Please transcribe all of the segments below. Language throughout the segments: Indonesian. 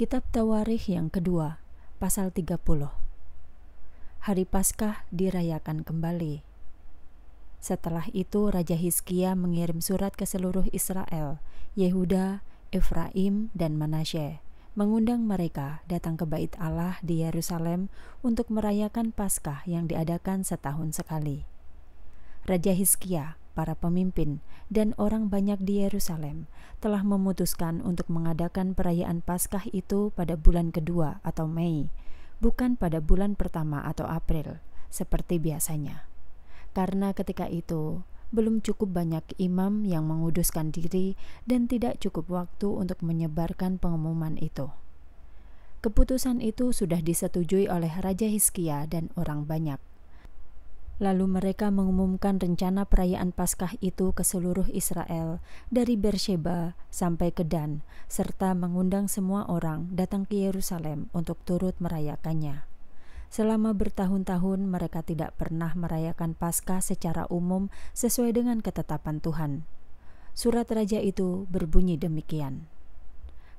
Kitab Tawarikh yang kedua, pasal 30. Hari Paskah dirayakan kembali. Setelah itu Raja Hizkia mengirim surat ke seluruh Israel, Yehuda, Efraim, dan Manasye, mengundang mereka datang ke Bait Allah di Yerusalem untuk merayakan Paskah yang diadakan setahun sekali. Raja Hizkia para pemimpin dan orang banyak di Yerusalem telah memutuskan untuk mengadakan perayaan Paskah itu pada bulan kedua atau Mei, bukan pada bulan pertama atau April, seperti biasanya. Karena ketika itu, belum cukup banyak imam yang menguduskan diri dan tidak cukup waktu untuk menyebarkan pengumuman itu. Keputusan itu sudah disetujui oleh Raja Hiskia dan orang banyak. Lalu mereka mengumumkan rencana perayaan Paskah itu ke seluruh Israel, dari Bersheba sampai ke Dan, serta mengundang semua orang datang ke Yerusalem untuk turut merayakannya. Selama bertahun-tahun mereka tidak pernah merayakan Paskah secara umum sesuai dengan ketetapan Tuhan. Surat raja itu berbunyi demikian.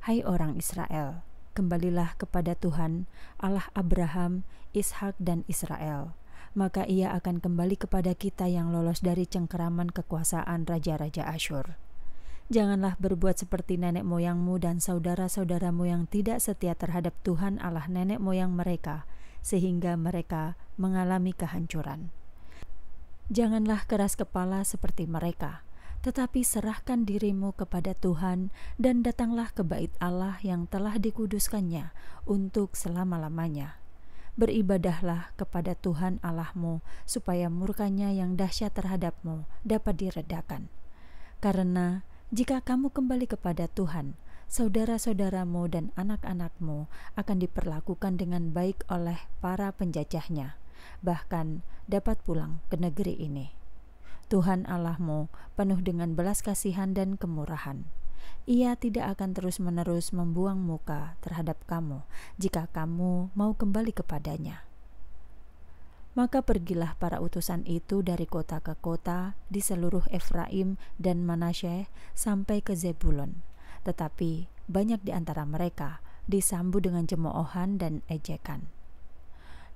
Hai orang Israel, kembalilah kepada Tuhan, Allah Abraham, Ishak dan Israel maka ia akan kembali kepada kita yang lolos dari cengkeraman kekuasaan raja-raja Asyur. Janganlah berbuat seperti nenek moyangmu dan saudara-saudaramu yang tidak setia terhadap Tuhan Allah nenek moyang mereka, sehingga mereka mengalami kehancuran. Janganlah keras kepala seperti mereka, tetapi serahkan dirimu kepada Tuhan dan datanglah ke bait Allah yang telah dikuduskannya untuk selama-lamanya beribadahlah kepada Tuhan Allahmu, supaya murkanya yang dahsyat terhadapmu dapat diredakan. Karena jika kamu kembali kepada Tuhan, saudara-saudaramu dan anak-anakmu akan diperlakukan dengan baik oleh para penjajahnya, bahkan dapat pulang ke negeri ini. Tuhan Allahmu penuh dengan belas kasihan dan kemurahan. Ia tidak akan terus-menerus membuang muka terhadap kamu jika kamu mau kembali kepadanya. Maka pergilah para utusan itu dari kota ke kota di seluruh Efraim dan Manasyeh sampai ke Zebulon. Tetapi banyak di antara mereka disambut dengan cemoohan dan ejekan.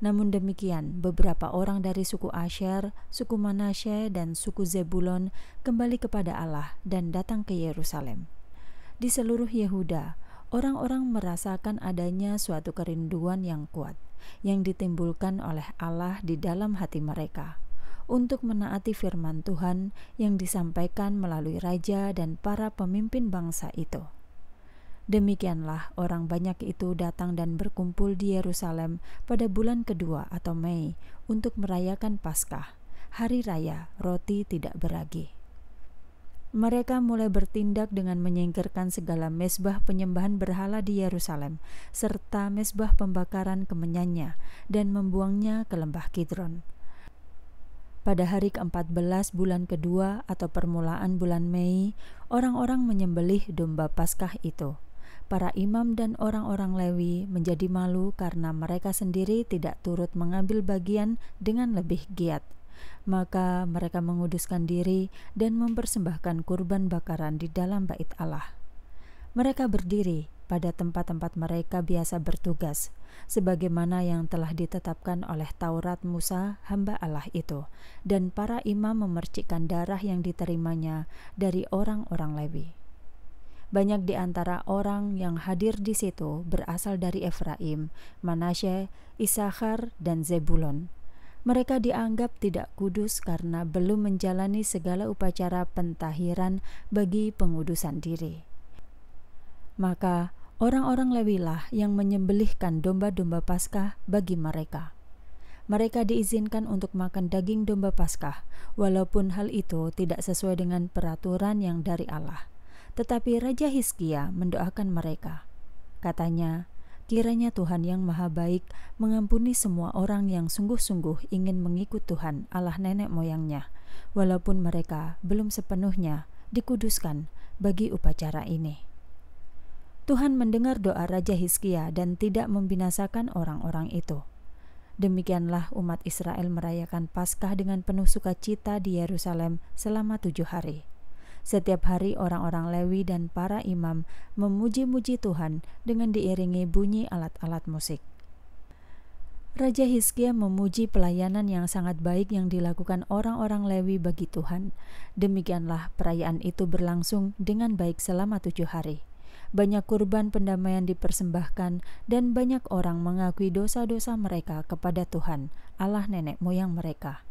Namun demikian, beberapa orang dari suku Asher, suku Manasye, dan suku Zebulon kembali kepada Allah dan datang ke Yerusalem. Di seluruh Yehuda, orang-orang merasakan adanya suatu kerinduan yang kuat yang ditimbulkan oleh Allah di dalam hati mereka untuk menaati firman Tuhan yang disampaikan melalui raja dan para pemimpin bangsa itu. Demikianlah orang banyak itu datang dan berkumpul di Yerusalem pada bulan kedua atau Mei untuk merayakan Paskah, hari raya roti tidak beragi mereka mulai bertindak dengan menyingkirkan segala mesbah penyembahan berhala di Yerusalem, serta mesbah pembakaran kemenyannya, dan membuangnya ke lembah Kidron. Pada hari ke-14 bulan kedua atau permulaan bulan Mei, orang-orang menyembelih domba Paskah itu. Para imam dan orang-orang Lewi menjadi malu karena mereka sendiri tidak turut mengambil bagian dengan lebih giat maka mereka menguduskan diri dan mempersembahkan kurban bakaran di dalam bait Allah. Mereka berdiri pada tempat-tempat mereka biasa bertugas, sebagaimana yang telah ditetapkan oleh Taurat Musa, hamba Allah itu, dan para imam memercikkan darah yang diterimanya dari orang-orang Lewi. Banyak di antara orang yang hadir di situ berasal dari Efraim, Manasye, Isakhar, dan Zebulon, mereka dianggap tidak kudus karena belum menjalani segala upacara pentahiran bagi pengudusan diri. Maka orang-orang Lewilah yang menyembelihkan domba-domba Paskah bagi mereka. Mereka diizinkan untuk makan daging domba Paskah, walaupun hal itu tidak sesuai dengan peraturan yang dari Allah. Tetapi Raja Hiskia mendoakan mereka. Katanya, Kiranya Tuhan yang Maha Baik mengampuni semua orang yang sungguh-sungguh ingin mengikut Tuhan, Allah nenek moyangnya, walaupun mereka belum sepenuhnya dikuduskan bagi upacara ini. Tuhan mendengar doa Raja Hizkia dan tidak membinasakan orang-orang itu. Demikianlah umat Israel merayakan Paskah dengan penuh sukacita di Yerusalem selama tujuh hari. Setiap hari orang-orang Lewi dan para imam memuji-muji Tuhan dengan diiringi bunyi alat-alat musik. Raja Hizkia memuji pelayanan yang sangat baik yang dilakukan orang-orang Lewi bagi Tuhan. Demikianlah perayaan itu berlangsung dengan baik selama tujuh hari. Banyak kurban pendamaian dipersembahkan dan banyak orang mengakui dosa-dosa mereka kepada Tuhan, Allah nenek moyang mereka.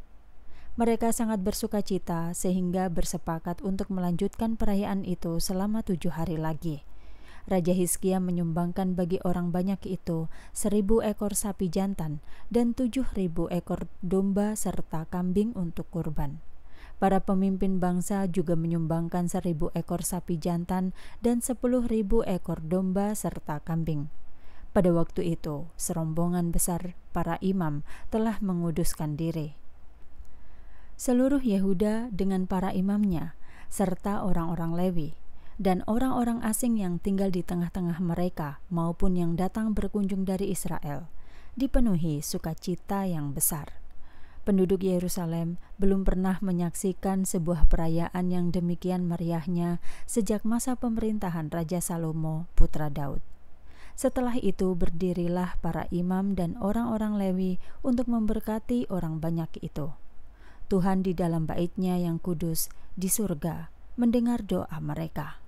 Mereka sangat bersuka cita sehingga bersepakat untuk melanjutkan perayaan itu selama tujuh hari lagi. Raja Hiskia menyumbangkan bagi orang banyak itu seribu ekor sapi jantan dan tujuh ribu ekor domba serta kambing untuk kurban. Para pemimpin bangsa juga menyumbangkan seribu ekor sapi jantan dan sepuluh ribu ekor domba serta kambing. Pada waktu itu, serombongan besar para imam telah menguduskan diri seluruh Yehuda dengan para imamnya, serta orang-orang Lewi, dan orang-orang asing yang tinggal di tengah-tengah mereka maupun yang datang berkunjung dari Israel, dipenuhi sukacita yang besar. Penduduk Yerusalem belum pernah menyaksikan sebuah perayaan yang demikian meriahnya sejak masa pemerintahan Raja Salomo, putra Daud. Setelah itu berdirilah para imam dan orang-orang Lewi untuk memberkati orang banyak itu Tuhan di dalam baitnya yang kudus di surga mendengar doa mereka.